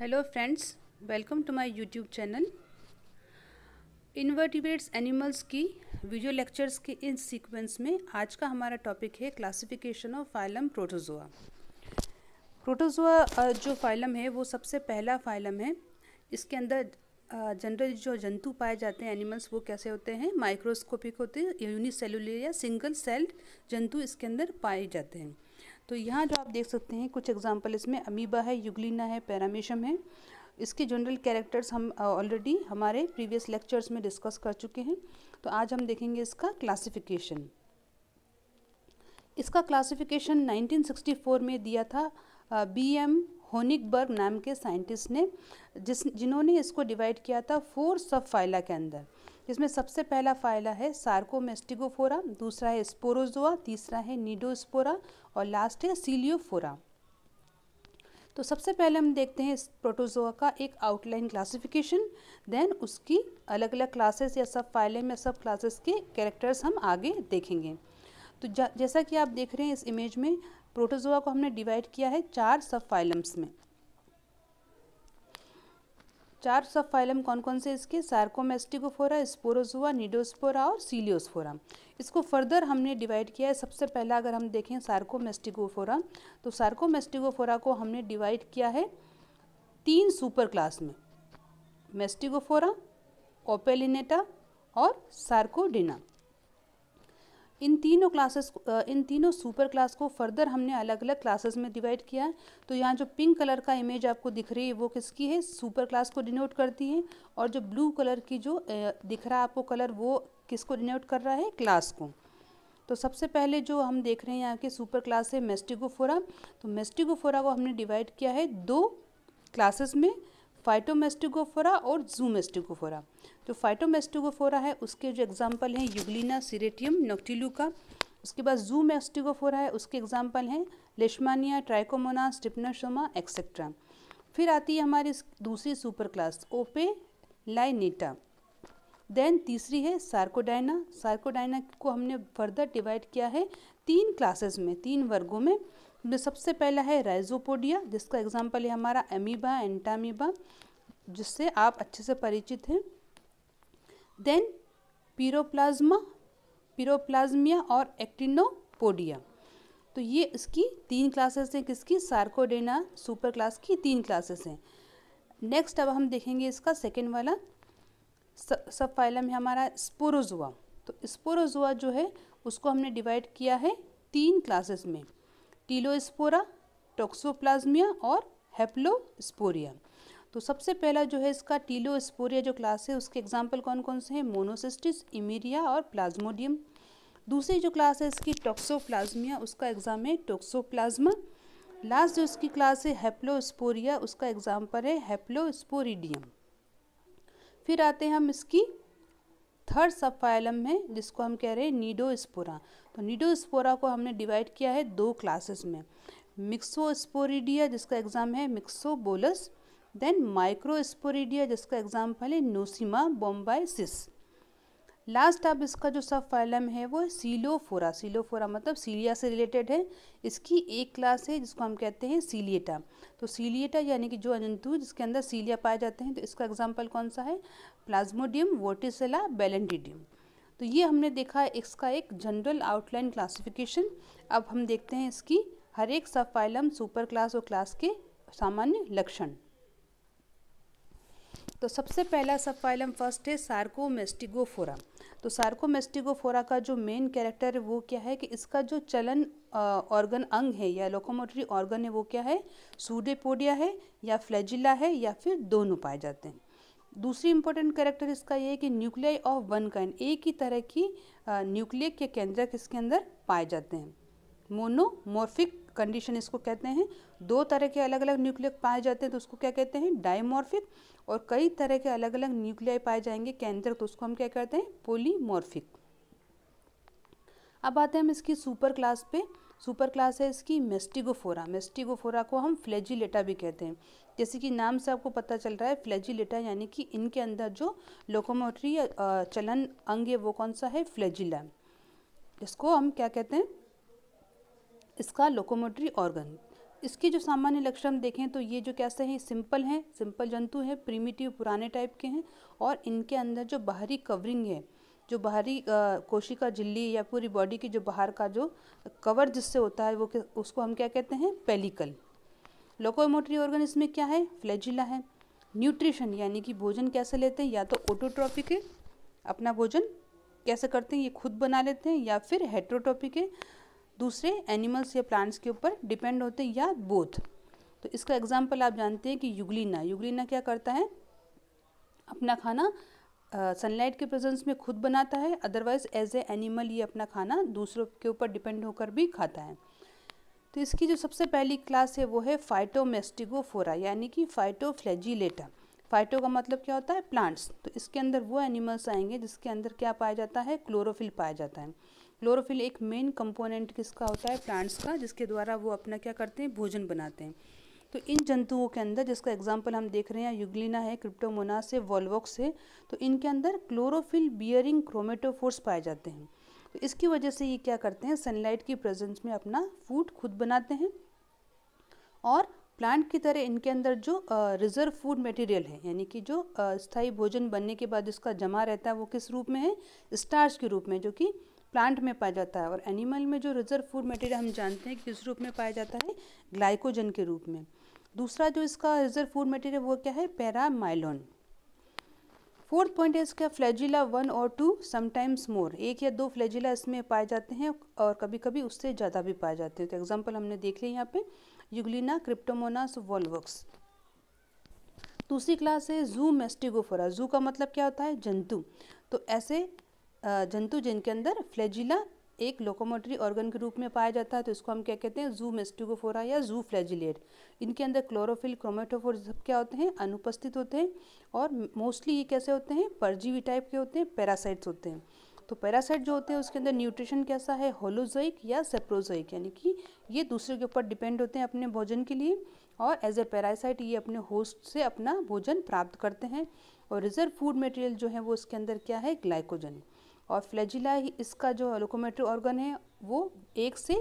hello friends welcome to my YouTube channel invertebrates animals की video lectures के इन sequence में आज का हमारा टॉपिक है classification of phylum protozoa protozoa जो फाइलम है वो सबसे पहला फाइलम है इसके अंदर जनरल जो जंतु पाए जाते हैं एनिमल्स वो कैसे होते हैं माइक्रोस्कोपिक होते हैं यूनिसेलुलर या सिंगल सेल्ड जंतु इसके अंदर पाए जाते हैं तो यहाँ जो आप देख सकते हैं कुछ एग्जाम्पल इसमें अमीबा है युगलिना है पैरामेशम है इसके जनरल कैरेक्टर्स हम ऑलरेडी हमारे प्रीवियस लेक्चर्स में डिस्कस कर चुके हैं तो आज हम देखेंगे इसका क्लासिफिकेशन इसका क्लासिफिकेशन 1964 में दिया था बी एम होनिकबर्ग नाम के साइंटिस्ट ने जिस जिन्होंने इसको डिवाइड किया था फोर सब फाइला के अंदर जिसमें सबसे पहला फाइला है सार्कोमेस्टिगोफोरा दूसरा है स्पोरोजोआ तीसरा है नीडोस्पोरा और लास्ट है सीलियोफोरा तो सबसे पहले हम देखते हैं इस प्रोटोजोआ का एक आउटलाइन क्लासिफिकेशन देन उसकी अलग अलग क्लासेस या सब फाइलें में सब क्लासेस के कैरेक्टर्स हम आगे देखेंगे तो जैसा कि आप देख रहे हैं इस इमेज में प्रोटोजोआ को हमने डिवाइड किया है चार सब फाइलम्स में चार सब फाइलम कौन कौन से इसके सार्कोमेस्टिकोफोरा स्पोरोजुआ निडोस्पोरा और सीलियोस्फोरा इसको फर्दर हमने डिवाइड किया है सबसे पहला अगर हम देखें सार्कोमेस्टिकोफोरा तो सार्कोमेस्टिकोफोरा को हमने डिवाइड किया है तीन सुपर क्लास में मेस्टिकोफोरा ओपेलिनेटा और सार्कोडिना इन तीनों क्लासेस इन तीनों सुपर क्लास को फर्दर हमने अलग अलग क्लासेस में डिवाइड किया है तो यहाँ जो पिंक कलर का इमेज आपको दिख रही है वो किसकी है सुपर क्लास को डिनोट करती है और जो ब्लू कलर की जो दिख रहा है आपको कलर वो किसको डिनोट कर रहा है क्लास को तो सबसे पहले जो हम देख रहे हैं यहाँ के सुपर क्लास है मेस्टिगोफोरा तो मेस्टिगोफोरा को हमने डिवाइड किया है दो क्लासेस में फाइटोमेस्टिगोफोरा और जूमेस्टिगोफोरा तो फाइटोमेस्टिगोफोरा है उसके जो एग्जाम्पल हैं युगलिना सीरेटियम नोक्टिलुका उसके बाद मेस्टिगोफोरा है उसके एग्जाम्पल हैं लेशमानिया ट्राइकोमोना स्टिपनाशोमा एक्सेट्रा फिर आती है हमारी दूसरी सुपर क्लास ओपे लाइनेटा देन तीसरी है सार्कोडाइना सार्कोडाइना को हमने फर्दर डिवाइड किया है तीन क्लासेस में तीन वर्गों में उनमें सबसे पहला है राइजोपोडिया जिसका एग्जाम्पल है हमारा एमीबा एंटामीबा जिससे आप अच्छे से परिचित हैं देन पीरोप्लाज्मा पीरोप्लाज्मिया और एक्टिनोपोडिया तो ये इसकी तीन क्लासेस हैं किसकी सार्कोडेना सुपर क्लास की तीन क्लासेस हैं नेक्स्ट अब हम देखेंगे इसका सेकेंड वाला सब फाइलम है हमारा स्पोरोजुआ तो स्पोरोजुआ जो है उसको हमने डिवाइड किया है तीन क्लासेस में टीलोस्पोरा टोक्सोप्लाज्मिया और हेप्लोस्पोरिया तो सबसे पहला जो है इसका टीलोस्पोरिया जो क्लास है उसके एग्जाम्पल कौन कौन से हैं मोनोसिस्टिस इमीरिया और प्लाज्मोडियम दूसरी जो क्लास है इसकी टोक्सोप्लाज्मिया उसका एग्जाम है टोक्सोप्लाज्मा लास्ट जो इसकी क्लास है हेप्लोस्पोरिया उसका एग्जाम्पल है हेप्लोस्पोरिडियम फिर आते हैं हम इसकी थर्ड सब फाइलम है जिसको हम कह रहे हैं नीडोस्पोरा तो नीडोस्पोरा को हमने डिवाइड किया है दो क्लासेस में मिक्सोस्पोरिडिया जिसका एग्ज़ाम है मिक्सोबोलस देन माइक्रोस्पोरिडिया जिसका एग्जाम्पल है नोसिमा बोम्बाइसिस लास्ट अब इसका जो सब फाइलम है वो सीलोफोरा सीलोफोरा मतलब सीलिया से रिलेटेड है इसकी एक क्लास है जिसको हम कहते हैं सीलिएटा तो सीलिएटा यानी कि जो अनंतु जिसके अंदर सीलिया पाए जाते हैं तो इसका एग्जाम्पल कौन सा है प्लाज्मोडियम वोटिसला बेलेंडिडियम तो ये हमने देखा इसका एक जनरल आउटलाइन क्लासिफिकेशन अब हम देखते हैं इसकी हर एक सफाइलम सुपर क्लास और क्लास के सामान्य लक्षण तो सबसे पहला सफाइलम फर्स्ट है सार्कोमेस्टिगोफोरा तो सार्कोमेस्टिगोफोरा का जो मेन कैरेक्टर है वो क्या है कि इसका जो चलन ऑर्गन अंग है या लोकोमोटरी ऑर्गन है वो क्या है सूडेपोडिया है या फ्लैजिला है या फिर दोनों पाए जाते हैं दूसरी इंपॉर्टेंट कैरेक्टर इसका ये है कि न्यूक्लियाई ऑफ वन काइंड एक ही तरह की न्यूक्लियर के केंद्रक इसके अंदर पाए जाते हैं मोनोमॉर्फिक कंडीशन इसको कहते हैं दो तरह के अलग अलग न्यूक्लियर पाए जाते हैं तो उसको क्या कहते हैं डायमॉर्फिक और कई तरह के अलग अलग न्यूक्लियाई पाए जाएंगे केंद्रक तो उसको हम क्या कहते हैं पोलीमॉर्फिक अब आते हैं हम इसकी सुपर क्लास पे सुपर क्लास है इसकी मेस्टिगोफोरा मेस्टिगोफोरा को हम फ्लेजिलेटा भी कहते हैं जैसे कि नाम से आपको पता चल रहा है फ्लैजिलेटा यानी कि इनके अंदर जो लोकोमोटरी चलन अंग है वो कौन सा है फ्लैजिला इसको हम क्या कहते हैं इसका लोकोमोटरी ऑर्गन इसके जो सामान्य लक्षण देखें तो ये जो कैसे हैं सिंपल हैं सिंपल जंतु हैं प्रीमिटिव पुराने टाइप के हैं और इनके अंदर जो बाहरी कवरिंग है जो बाहरी कोशिका झिल्ली या पूरी बॉडी की जो बाहर का जो कवर जिससे होता है वो उसको हम क्या कहते हैं पेलिकल लोकोमोटरी ऑर्गन इसमें क्या है फ्लैजिला है न्यूट्रिशन यानी कि भोजन कैसे लेते हैं या तो ओटोट्रॉपिक है अपना भोजन कैसे करते हैं ये खुद बना लेते हैं या फिर हेट्रोट्रॉपिक है दूसरे एनिमल्स या प्लांट्स के ऊपर डिपेंड होते हैं या बोथ तो इसका एग्जाम्पल आप जानते हैं कि युगलिना युगलिना क्या करता है अपना खाना सनलाइट uh, के प्रेजेंस में खुद बनाता है अदरवाइज एज ए एनिमल ये अपना खाना दूसरों के ऊपर डिपेंड होकर भी खाता है तो इसकी जो सबसे पहली क्लास है वो है फाइटोमेस्टिगोफोरा यानी कि फाइटोफ्लेजिलेटा फाइटो का मतलब क्या होता है प्लांट्स तो इसके अंदर वो एनिमल्स आएंगे जिसके अंदर क्या पाया जाता है क्लोरोफिल पाया जाता है क्लोरोफिल एक मेन कंपोनेंट किसका होता है प्लांट्स का जिसके द्वारा वो अपना क्या करते हैं भोजन बनाते हैं तो इन जंतुओं के अंदर जिसका एग्जाम्पल हम देख रहे हैं युगलिना है क्रिप्टोमोनास है वॉलवॉक्स है तो इनके अंदर क्लोरोफिल बियरिंग क्रोमेटोफोर्स पाए जाते हैं तो इसकी वजह से ये क्या करते हैं सनलाइट की प्रेजेंस में अपना फूड खुद बनाते हैं और प्लांट की तरह इनके अंदर जो रिजर्व फूड मटेरियल है यानी कि जो स्थायी भोजन बनने के बाद इसका जमा रहता है वो किस रूप में है स्टार्च के रूप में जो कि प्लांट में पाया जाता है और एनिमल में जो रिजर्व फूड मटेरियल हम जानते हैं किस रूप में पाया जाता है ग्लाइकोजन के रूप में दूसरा जो इसका रिजर्व फूड मटेरियल वो क्या है पैरामाइलॉन फोर्थ पॉइंट है इसका फ्लैजिला वन और टू समटाइम्स मोर एक या दो फ्लैजिला इसमें पाए जाते हैं और कभी कभी उससे ज़्यादा भी पाए जाते हैं तो एग्जाम्पल हमने देख लिया यहाँ पे युगलिना क्रिप्टोमोनास वॉलवर्क्स दूसरी क्लास है जू मेस्टिगोफोरा जू का मतलब क्या होता है जंतु तो ऐसे जंतु जिनके अंदर फ्लैजिला एक लोकोमोटरी ऑर्गन के रूप में पाया जाता है तो इसको हम क्या कहते हैं जू मेस्टिगोफोरा या जू फ्लैजिलेट इनके अंदर क्लोरोफिल क्रोमेटोफोर सब क्या होते हैं अनुपस्थित होते हैं और मोस्टली ये कैसे होते हैं परजीवी टाइप के होते हैं पैरासाइट्स होते हैं तो पैरासाइट जो होते हैं उसके अंदर न्यूट्रिशन कैसा है होलोजोइक या सेप्रोजोइक यानी कि ये दूसरे के ऊपर डिपेंड होते हैं अपने भोजन के लिए और एज ए पैरासाइट ये अपने होस्ट से अपना भोजन प्राप्त करते हैं और रिजर्व फूड मटेरियल जो है वो इसके अंदर क्या है ग्लाइकोजन और फ्लैजिला ही इसका जो लोकोमेटरी ऑर्गन है वो एक से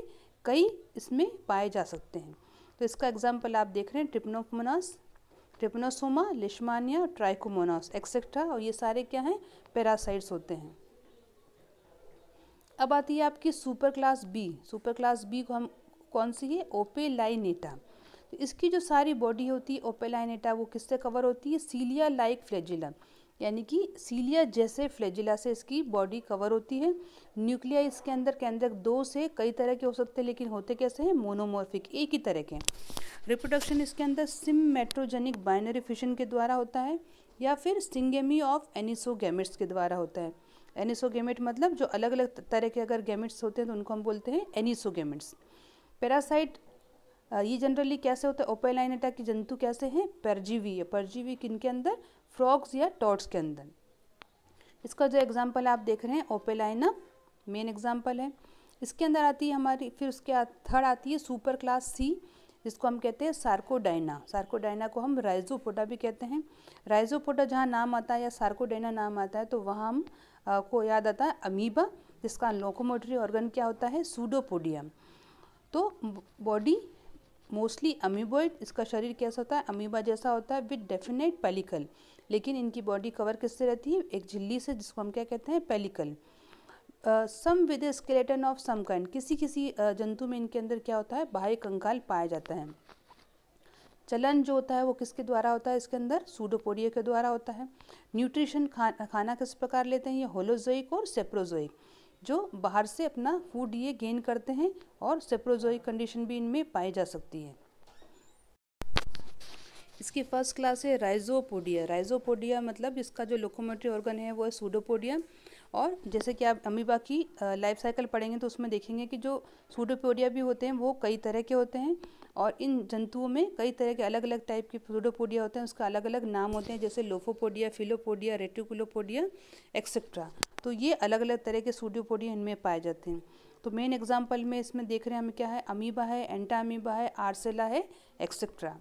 कई इसमें पाए जा सकते हैं तो इसका एग्जाम्पल आप देख रहे हैं ट्रिपनोमोनास ट्रिप्नोसोमा लिशमानिया ट्राइकोमोनास एक्सेट्रा और ये सारे क्या हैं पैरासाइट्स होते हैं अब आती है आपकी super class B super class B को हम कौन सी है ओपेलाइनेटा तो इसकी जो सारी बॉडी होती है ओपेलाइनेटा वो किससे कवर होती है सीलिया लाइक फ्लैजिला यानी कि सीलिया जैसे फ्लैजिला से इसकी बॉडी कवर होती है न्यूक्लिया इसके अंदर केंद्रक दो से कई तरह के हो सकते हैं लेकिन होते कैसे हैं मोनोमोर्फिक एक ही तरह के रिप्रोडक्शन इसके अंदर सिम मेट्रोजेनिक बाइनरी फिशन के द्वारा होता है या फिर सिंगेमी ऑफ एनिसोगेमेट्स के द्वारा होता है एनिसोगेमिट मतलब जो अलग अलग तरह के अगर गेमिट्स होते हैं तो उनको हम बोलते हैं एनिसोगेमिट्स पैरासाइट ये जनरली कैसे होता है ओपेलाइनेटा के जंतु कैसे हैं परजीवी है परजीवी किन के अंदर फ्रॉक्स या टॉट्स के अंदर इसका जो एग्जाम्पल आप देख रहे हैं ओपेलाइना मेन एग्जाम्पल है इसके अंदर आती है हमारी फिर उसके थर्ड आती है सुपर क्लास सी जिसको हम कहते हैं सार्कोडाइना सार्कोडाइना को हम राइजोपोटा भी कहते हैं राइजोपोटा जहाँ नाम आता है या सार्कोडाइना नाम आता है तो वहाँ हम आ, को याद आता है अमीबा जिसका लोकोमोटरी ऑर्गन क्या होता है सूडोपोडियम तो बॉडी मोस्टली अमीबॉइड इसका शरीर कैसा होता है अमीबा जैसा होता है विद डेफिनेट पेलिकल लेकिन इनकी बॉडी कवर किससे रहती है एक झिल्ली से जिसको हम क्या कहते हैं pellicle some with skeleton of some kind किसी किसी जंतु में इनके अंदर क्या होता है बाह्य कंकाल पाया जाता है चलन जो होता है वो किसके द्वारा होता है इसके अंदर सूडोपोडिया के द्वारा होता है न्यूट्रिशन खा खाना किस प्रकार लेते हैं ये होलोजोइक और सेप्रोजोइक जो बाहर से अपना फूड ये गेन करते हैं और सेप्रोजोइक कंडीशन भी इनमें पाई जा सकती है इसकी फर्स्ट क्लास है राइजोपोडिया राइजोपोडिया मतलब इसका जो लोकोमोटरी ऑर्गन है वो है सूडोपोडिया और जैसे कि आप अमीबा की लाइफ साइकिल पढ़ेंगे तो उसमें देखेंगे कि जो सूडोपोडिया भी होते हैं वो कई तरह के होते हैं और इन जंतुओं में कई तरह के अलग अलग टाइप के सूडोपोडिया होते हैं उसका अलग अलग नाम होते हैं जैसे लोफोपोडिया फिलोपोडिया रेटिकुलोपोडिया एक्सेट्रा तो ये अलग अलग तरह के सूडोपोडिया इनमें पाए जाते हैं तो मेन एग्जाम्पल में इसमें देख रहे हैं हम क्या है अमीबा है एंटा अमीबा है आर्सेला है एक्सेट्रा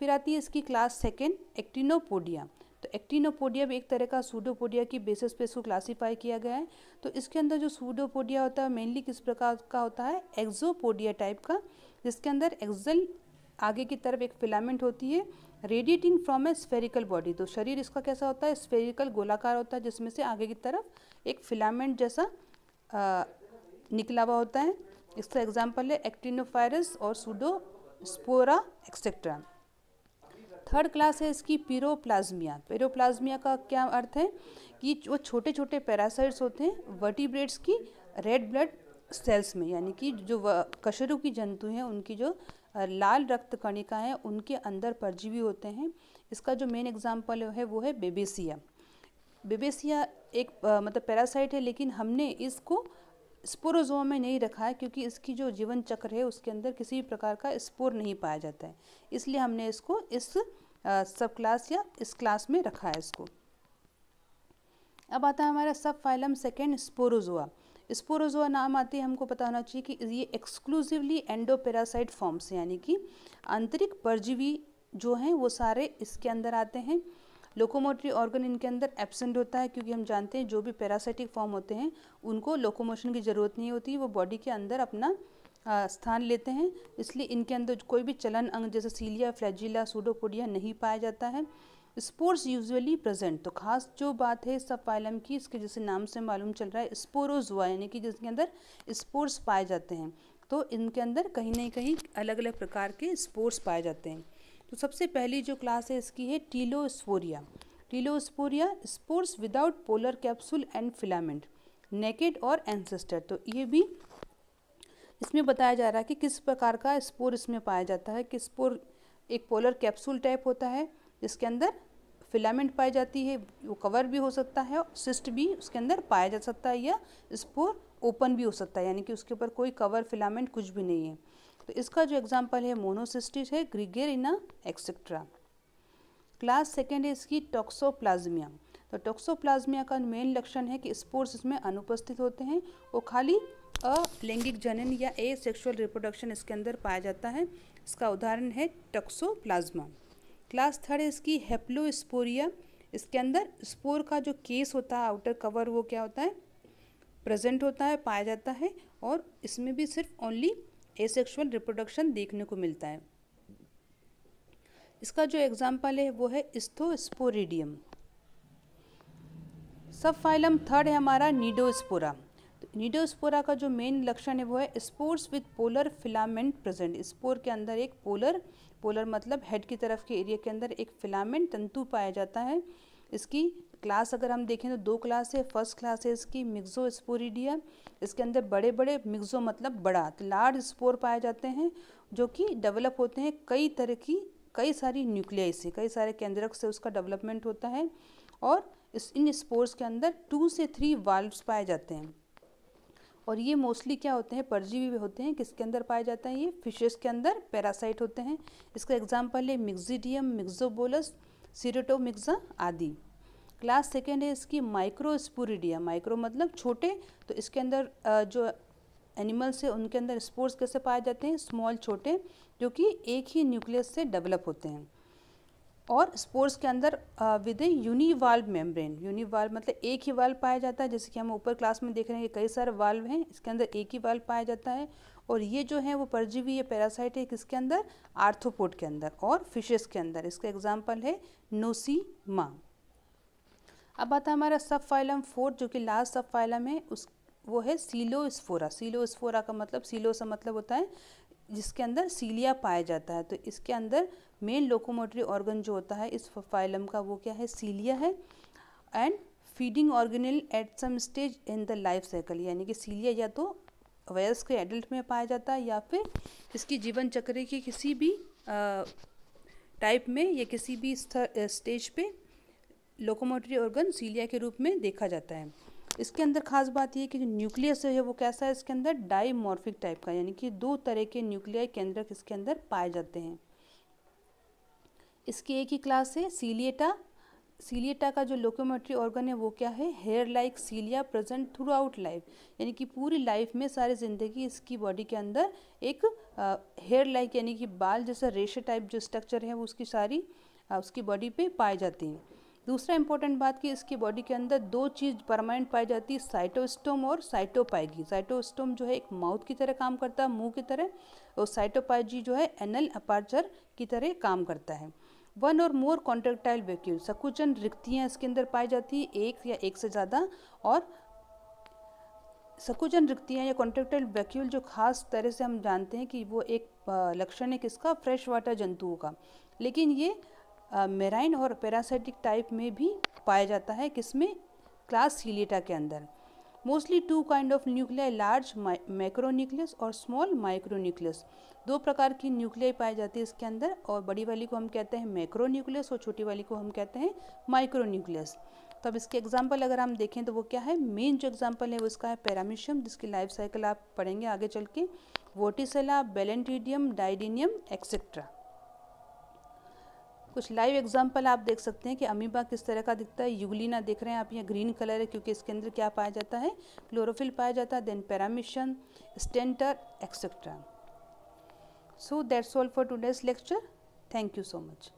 फिर आती है इसकी क्लास सेकेंड एक्टिनोपोडिया तो एक्टिनोपोडिया भी एक तरह का सूडोपोडिया की बेसिस पे इसको क्लासीफाई किया गया है तो इसके अंदर जो सूडोपोडिया होता है मेनली किस प्रकार का होता है एक्जोपोडिया टाइप का जिसके अंदर एक्जल आगे की तरफ एक फिलामेंट होती है radiating from a spherical body तो शरीर इसका कैसा होता है स्फेरिकल गोलाकार होता है जिसमें से आगे की तरफ एक फिलामेंट जैसा निकला हुआ होता है इसका एग्जाम्पल है एक्टिनोफायरस और pseudospora etcetera third class है इसकी पिरोप्लाज्मिया पिरोप्लाज्मिया का क्या अर्थ है कि वो छोटे छोटे पैरासाइट्स होते हैं वर्टिब्रेट्स की रेड ब्लड सेल्स में यानी कि जो कशरों की जंतु हैं उनकी जो लाल रक्त कणिका हैं उनके अंदर परजीवी होते हैं इसका जो मेन एग्जाम्पल है वो है बेबेसिया बेबेसिया एक आ, मतलब पैरासाइट है लेकिन हमने इसको स्पोरोजो में नहीं रखा है क्योंकि इसकी जो जीवन चक्र है उसके अंदर किसी भी प्रकार का स्पोर नहीं पाया जाता है इसलिए हमने इसको इस सब क्लास या इस क्लास में रखा है इसको अब आता है हमारा सब फाइलम सेकेंड स्पोरोजोआ स्पोरोजोआ नाम आते हैं हमको पता होना चाहिए कि ये एक्सक्लूसिवली एंडोपेरासाइट फॉर्म्स यानी कि आंतरिक परजीवी जो हैं वो सारे इसके अंदर आते हैं लोकोमोटरी ऑर्गन इनके अंदर एबसेंट होता है क्योंकि हम जानते हैं जो भी पैरासाइटिक फॉर्म होते हैं उनको लोकोमोशन की ज़रूरत नहीं होती वो बॉडी के अंदर अपना स्थान लेते हैं इसलिए इनके अंदर कोई भी चलन अंग जैसे सीलिया फ्लैजिला सूडोपोडिया नहीं पाया जाता है स्पोर्स यूजुअली प्रेजेंट तो खास जो बात है सफाइलम की इसके जैसे नाम से मालूम चल रहा है स्पोरोजुआ यानी कि जिसके अंदर स्पोर्स पाए जाते हैं तो इनके अंदर कहीं ना कहीं अलग अलग प्रकार के स्पोर्स पाए जाते हैं तो सबसे पहली जो क्लास है इसकी है telosporea telosporea spores without polar capsule and filament naked और एंसेस्टर तो ये भी इसमें बताया जा रहा है कि किस प्रकार का स्पोर इसमें पाया जाता है कि स्पोर एक पोलर कैप्सूल टाइप होता है जिसके अंदर फिलामेंट पाई जाती है वो कवर भी हो सकता है सिस्ट भी उसके अंदर पाया जा सकता है या स्पोर ओपन भी हो सकता है यानी कि उसके ऊपर कोई कवर फिलामेंट कुछ भी नहीं है तो इसका जो एग्जाम्पल है मोनोसिस्टिस है ग्रिगेरिना एक्सेट्रा क्लास सेकेंड है इसकी टॉक्सोप्लाज्मिया तो टॉक्सोप्लाज्मिया का मेन लक्षण है कि स्पोर्स इसमें अनुपस्थित होते हैं वो खाली अलैंगिक जनन या ए सेक्सुअल रिप्रोडक्शन इसके अंदर पाया जाता है इसका उदाहरण है टक्सोप्लाज्मा क्लास थर्ड है इसकी हेप्लोस्पोरिया इसके अंदर स्पोर का जो केस होता है आउटर कवर वो क्या होता है प्रेजेंट होता है पाया जाता है और इसमें भी सिर्फ ओनली एसेक्सुअल रिप्रोडक्शन देखने को मिलता है इसका जो एग्जाम्पल है वो है स्थोस्पोरिडियम सब फाइलम थर्ड है हमारा नीडोस्पोरा तो नीडोस्पोरा का जो मेन लक्षण है वो है spores with polar filament present spore के अंदर एक पोलर पोलर मतलब हेड की तरफ के एरिया के अंदर एक फिलामेंट तंतु पाया जाता है इसकी क्लास अगर हम देखें तो दो क्लास है फर्स्ट क्लास है इसकी मिक्जो स्पोरिडिया इसके अंदर बड़े बड़े मिक्जो मतलब बड़ा तो लार्ज स्पोर पाए जाते हैं जो कि डेवलप होते हैं कई तरह की कई सारी न्यूक्लियाई से कई सारे केंद्रक से उसका डेवलपमेंट होता है और इस इन स्पोर्स के अंदर टू से थ्री वाल्व्स पाए जाते हैं और ये मोस्टली क्या होते हैं परजीवी होते हैं किसके अंदर पाए जाते हैं ये फिशेस के अंदर पैरासाइट होते हैं इसका एग्जाम्पल है मिक्जीडियम मिक्जोबोलस सीरेटोमिक्जा आदि क्लास सेकेंड है इसकी माइक्रोस्पोरिडिया माइक्रो मतलब छोटे तो इसके अंदर जो एनिमल्स है उनके अंदर स्पोर्ट्स कैसे पाए जाते हैं स्मॉल छोटे जो कि एक ही न्यूक्लियस से डेवलप होते हैं और स्पोर्स के अंदर विद ए यूनिवाल्व मेम्ब्रेन यूनिवाल्व मतलब एक ही वाल्व पाया जाता है जैसे कि हम ऊपर क्लास में देख रहे हैं कई सारे वाल्व हैं इसके अंदर एक ही वाल्व पाया जाता है और ये जो है वो परजीवी या पैरासाइट है किसके अंदर आर्थोपोड के अंदर और फिशेस के अंदर इसका एग्जाम्पल है नोसीमा अब आता है हमारा सब फाइलम फोर्थ जो कि लास्ट सब फाइलम है उस वो है सीलो सीलो सीलोस्फोरा का मतलब सीलो सा मतलब होता है जिसके अंदर सीलिया पाया जाता है तो इसके अंदर मेन लोकोमोटरी ऑर्गन जो होता है इस फाइलम का वो क्या है सीलिया है and feeding organelle at some stage in the life cycle यानी कि सीलिया या तो वयस्क के एडल्ट में पाया जाता है या फिर इसकी जीवन चक्र के किसी भी टाइप में या किसी भी स्टेज पे लोकोमोटरी ऑर्गन सीलिया के रूप में देखा जाता है इसके अंदर खास बात यह कि जो न्यूक्लियस है वो कैसा है इसके अंदर डाईमॉर्फिक टाइप का यानी कि दो तरह के न्यूक्लियाई केंद्रक इसके अंदर पाए जाते हैं इसकी एक ही क्लास है सीलिएटा सीलिएटा का जो लोकोमेट्री ऑर्गन है वो क्या है hair like cilia present throughout life यानी कि पूरी लाइफ में सारी ज़िंदगी इसकी बॉडी के अंदर एक हेयर लाइक यानी कि बाल जैसा रेशे टाइप जो स्ट्रक्चर है वो उसकी सारी आ, उसकी बॉडी पे पाए जाती हैं दूसरा इंपॉर्टेंट बात कि इसकी बॉडी के अंदर दो चीज़ परमानेंट पाई जाती है साइटोस्टोम और साइटोपाइगी साइटोस्टोम जो है एक माउथ की तरह काम करता है मुंह की तरह और साइटोपाइजी जो है एनल अपार्चर की तरह काम करता है वन और मोर कॉन्ट्रेक्टाइल वैक्यूल सकुचन रिक्तियाँ इसके अंदर पाई जाती है एक या एक से ज़्यादा और सकुचन रिक्तियाँ या कॉन्ट्रेक्टाइल वैक्यूल जो खास तरह से हम जानते हैं कि वो एक लक्षण है किसका फ्रेश वाटर जंतुओं का लेकिन ये मेराइन और पैरासाइटिक टाइप में भी पाया जाता है किसमें क्लास सीलेटा के अंदर mostly two kind of nuclei large macronucleus और स्मॉल माइक्रोन्यूक्लियस दो प्रकार की न्यूक्लियाई पाई जाती है इसके अंदर और बड़ी वाली को हम कहते हैं मैक्रोन्यूक्लियस और छोटी वाली को हम कहते हैं माइक्रोन्यूक्लियस तो अब इसके एग्जाम्पल अगर हम देखें तो वो क्या है मेन जो एग्जाम्पल है वो इसका है पैरामिशियम जिसकी लाइफ साइकिल आप पढ़ेंगे आगे चल के वोटिसला बेलेंटीडियम डाइडीनियम एक्सेट्रा कुछ लाइव एग्जांपल आप देख सकते हैं कि अमीबा किस तरह का दिखता है यूगलिना देख रहे हैं आप यहाँ ग्रीन कलर है क्योंकि इसके अंदर क्या पाया जाता है क्लोरोफिल पाया जाता है then paramecium stentor etcetera so that's all for today's lecture thank you so much